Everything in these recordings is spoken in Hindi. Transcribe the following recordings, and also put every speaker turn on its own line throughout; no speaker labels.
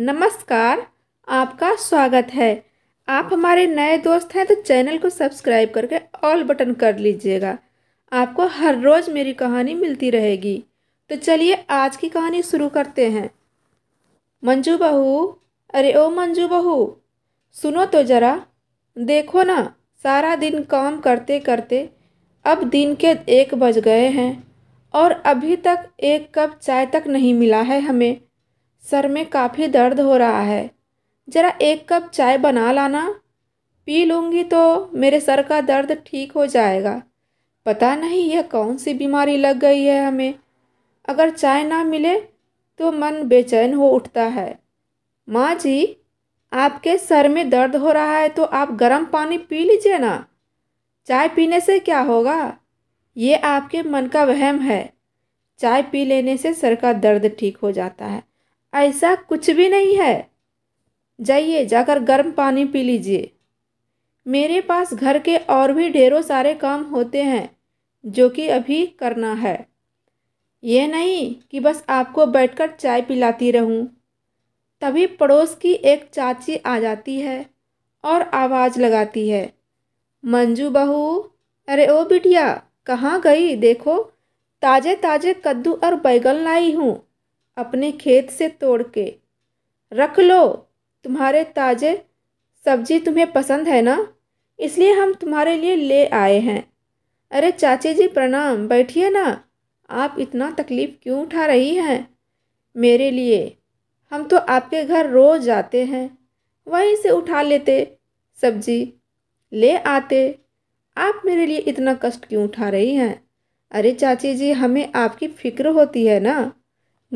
नमस्कार आपका स्वागत है आप हमारे नए दोस्त हैं तो चैनल को सब्सक्राइब करके ऑल बटन कर लीजिएगा आपको हर रोज़ मेरी कहानी मिलती रहेगी तो चलिए आज की कहानी शुरू करते हैं मंजू बहू अरे ओ मंजू बहू सुनो तो ज़रा देखो ना सारा दिन काम करते करते अब दिन के एक बज गए हैं और अभी तक एक कप चाय तक नहीं मिला है हमें सर में काफ़ी दर्द हो रहा है ज़रा एक कप चाय बना लाना पी लूँगी तो मेरे सर का दर्द ठीक हो जाएगा पता नहीं यह कौन सी बीमारी लग गई है हमें अगर चाय ना मिले तो मन बेचैन हो उठता है माँ जी आपके सर में दर्द हो रहा है तो आप गर्म पानी पी लीजिए ना चाय पीने से क्या होगा ये आपके मन का वहम है चाय पी लेने से सर का दर्द ठीक हो जाता है ऐसा कुछ भी नहीं है जाइए जाकर गर्म पानी पी लीजिए मेरे पास घर के और भी ढेरों सारे काम होते हैं जो कि अभी करना है ये नहीं कि बस आपको बैठकर चाय पिलाती रहूं। तभी पड़ोस की एक चाची आ जाती है और आवाज़ लगाती है मंजू बहू अरे ओ बिटिया कहाँ गई देखो ताज़े ताज़े कद्दू और बैगन लाई हूँ अपने खेत से तोड़ के रख लो तुम्हारे ताज़े सब्जी तुम्हें पसंद है ना इसलिए हम तुम्हारे लिए ले आए हैं अरे चाची जी प्रणाम बैठिए ना आप इतना तकलीफ़ क्यों उठा रही हैं मेरे लिए हम तो आपके घर रोज़ जाते हैं वहीं से उठा लेते सब्जी ले आते आप मेरे लिए इतना कष्ट क्यों उठा रही हैं अरे चाची जी हमें आपकी फ़िक्र होती है ना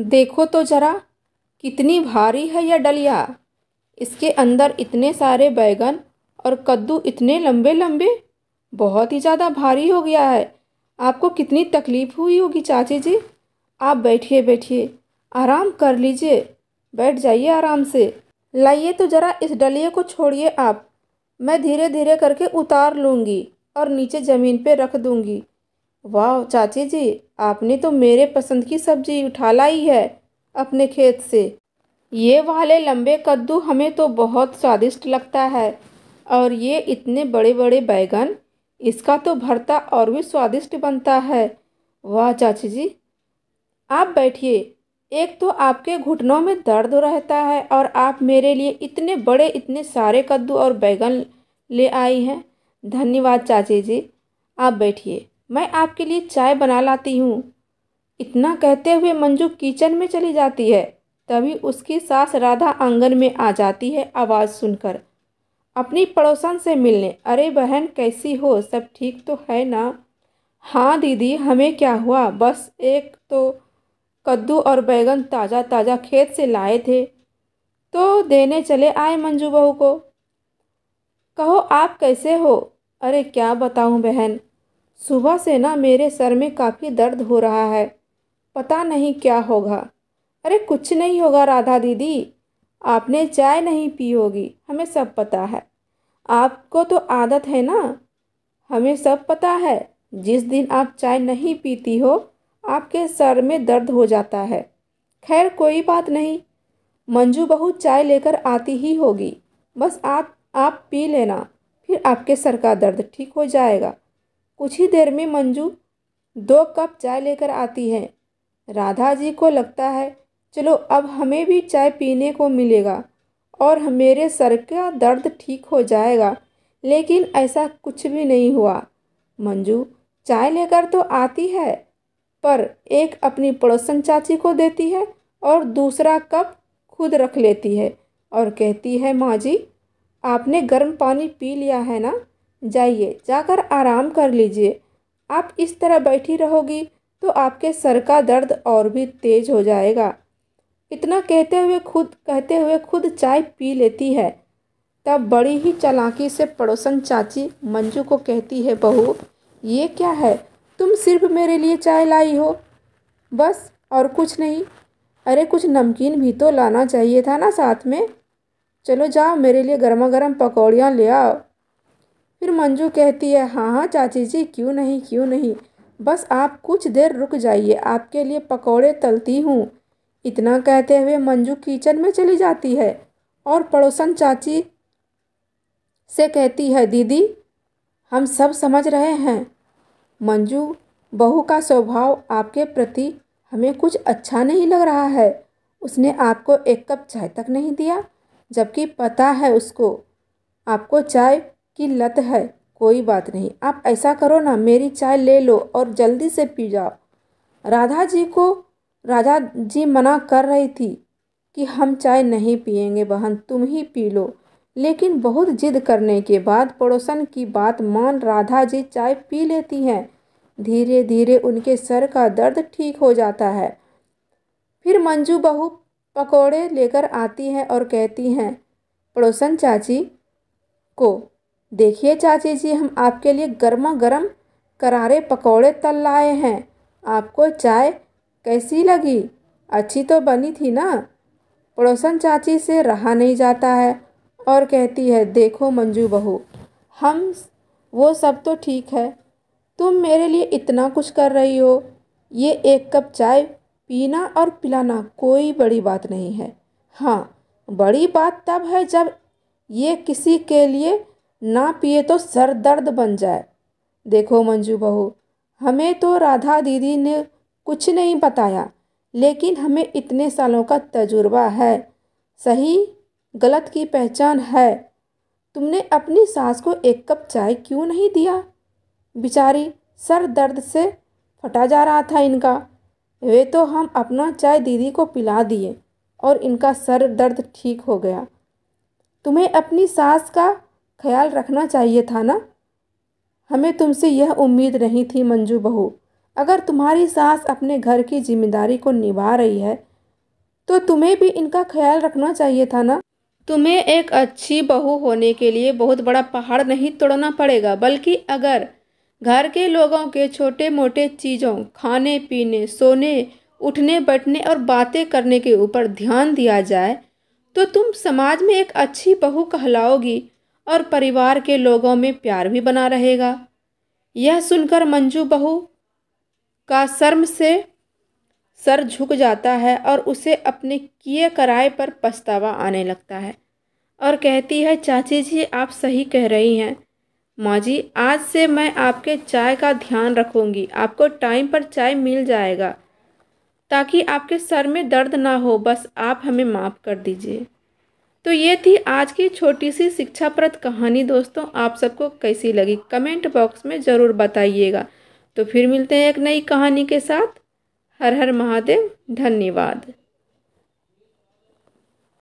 देखो तो जरा कितनी भारी है यह डलिया इसके अंदर इतने सारे बैगन और कद्दू इतने लंबे लंबे बहुत ही ज़्यादा भारी हो गया है आपको कितनी तकलीफ़ हुई होगी चाची जी आप बैठिए बैठिए आराम कर लीजिए बैठ जाइए आराम से लाइए तो ज़रा इस डलिए को छोड़िए आप मैं धीरे धीरे करके उतार लूँगी और नीचे ज़मीन पे रख दूँगी वाह चाची जी आपने तो मेरे पसंद की सब्जी उठा लाई है अपने खेत से ये वाले लंबे कद्दू हमें तो बहुत स्वादिष्ट लगता है और ये इतने बड़े बड़े बैगन इसका तो भरता और भी स्वादिष्ट बनता है वाह चाची जी आप बैठिए एक तो आपके घुटनों में दर्द रहता है और आप मेरे लिए इतने बड़े इतने सारे कद्दू और बैगन ले आई हैं धन्यवाद चाची जी आप बैठिए मैं आपके लिए चाय बना लाती हूँ इतना कहते हुए मंजू किचन में चली जाती है तभी उसकी सास राधा आंगन में आ जाती है आवाज़ सुनकर अपनी पड़ोसन से मिलने अरे बहन कैसी हो सब ठीक तो है ना हाँ दीदी हमें क्या हुआ बस एक तो कद्दू और बैगन ताज़ा ताज़ा खेत से लाए थे तो देने चले आए मंजू बहू को कहो आप कैसे हो अरे क्या बताऊँ बहन सुबह से ना मेरे सर में काफ़ी दर्द हो रहा है पता नहीं क्या होगा अरे कुछ नहीं होगा राधा दीदी आपने चाय नहीं पी होगी हमें सब पता है आपको तो आदत है ना हमें सब पता है जिस दिन आप चाय नहीं पीती हो आपके सर में दर्द हो जाता है खैर कोई बात नहीं मंजू बहू चाय लेकर आती ही होगी बस आप आप पी लेना फिर आपके सर का दर्द ठीक हो जाएगा कुछ ही देर में मंजू दो कप चाय लेकर आती है राधा जी को लगता है चलो अब हमें भी चाय पीने को मिलेगा और मेरे सर का दर्द ठीक हो जाएगा लेकिन ऐसा कुछ भी नहीं हुआ मंजू चाय लेकर तो आती है पर एक अपनी पड़ोसन चाची को देती है और दूसरा कप खुद रख लेती है और कहती है माँ जी आपने गर्म पानी पी लिया है ना जाइए जाकर आराम कर लीजिए आप इस तरह बैठी रहोगी तो आपके सर का दर्द और भी तेज हो जाएगा इतना कहते हुए खुद कहते हुए खुद चाय पी लेती है तब बड़ी ही चलाकी से पड़ोसन चाची मंजू को कहती है बहू ये क्या है तुम सिर्फ मेरे लिए चाय लाई हो बस और कुछ नहीं अरे कुछ नमकीन भी तो लाना चाहिए था ना साथ में चलो जाओ मेरे लिए गर्मा गर्म पकौड़ियाँ ले आओ फिर मंजू कहती है हाँ हाँ चाची जी क्यों नहीं क्यों नहीं बस आप कुछ देर रुक जाइए आपके लिए पकौड़े तलती हूँ इतना कहते हुए मंजू किचन में चली जाती है और पड़ोसन चाची से कहती है दीदी हम सब समझ रहे हैं मंजू बहू का स्वभाव आपके प्रति हमें कुछ अच्छा नहीं लग रहा है उसने आपको एक कप चाय तक नहीं दिया जबकि पता है उसको आपको चाय की लत है कोई बात नहीं आप ऐसा करो ना मेरी चाय ले लो और जल्दी से पी जाओ राधा जी को राजा जी मना कर रही थी कि हम चाय नहीं पियेंगे बहन तुम ही पी लो लेकिन बहुत जिद करने के बाद पड़ोसन की बात मान राधा जी चाय पी लेती हैं धीरे धीरे उनके सर का दर्द ठीक हो जाता है फिर मंजू बहू पकोड़े लेकर आती हैं और कहती हैं पड़ोसन चाची को देखिए चाची जी हम आपके लिए गर्मा गर्म करारे पकौड़े तल लाए हैं आपको चाय कैसी लगी अच्छी तो बनी थी ना पड़ोसन चाची से रहा नहीं जाता है और कहती है देखो मंजू बहू हम वो सब तो ठीक है तुम मेरे लिए इतना कुछ कर रही हो ये एक कप चाय पीना और पिलाना कोई बड़ी बात नहीं है हाँ बड़ी बात तब है जब ये किसी के लिए ना पिए तो सर दर्द बन जाए देखो मंजू बहू हमें तो राधा दीदी ने कुछ नहीं बताया लेकिन हमें इतने सालों का तजुर्बा है सही गलत की पहचान है तुमने अपनी सास को एक कप चाय क्यों नहीं दिया बेचारी सर दर्द से फटा जा रहा था इनका वे तो हम अपना चाय दीदी को पिला दिए और इनका सर दर्द ठीक हो गया तुम्हें अपनी सास का ख्याल रखना चाहिए था ना हमें तुमसे यह उम्मीद नहीं थी मंजू बहू अगर तुम्हारी सास अपने घर की जिम्मेदारी को निभा रही है तो तुम्हें भी इनका ख्याल रखना चाहिए था ना तुम्हें एक अच्छी बहू होने के लिए बहुत बड़ा पहाड़ नहीं तोड़ना पड़ेगा बल्कि अगर घर के लोगों के छोटे मोटे चीज़ों खाने पीने सोने उठने बैठने और बातें करने के ऊपर ध्यान दिया जाए तो तुम समाज में एक अच्छी बहू कहलाओगी और परिवार के लोगों में प्यार भी बना रहेगा यह सुनकर मंजू बहू का शर्म से सर झुक जाता है और उसे अपने किए कराए पर पछतावा आने लगता है और कहती है चाची जी आप सही कह रही हैं माँ जी आज से मैं आपके चाय का ध्यान रखूँगी आपको टाइम पर चाय मिल जाएगा ताकि आपके सर में दर्द ना हो बस आप हमें माफ़ कर दीजिए तो ये थी आज की छोटी सी शिक्षाप्रद कहानी दोस्तों आप सबको कैसी लगी कमेंट बॉक्स में ज़रूर बताइएगा तो फिर मिलते हैं एक नई कहानी के साथ हर हर महादेव धन्यवाद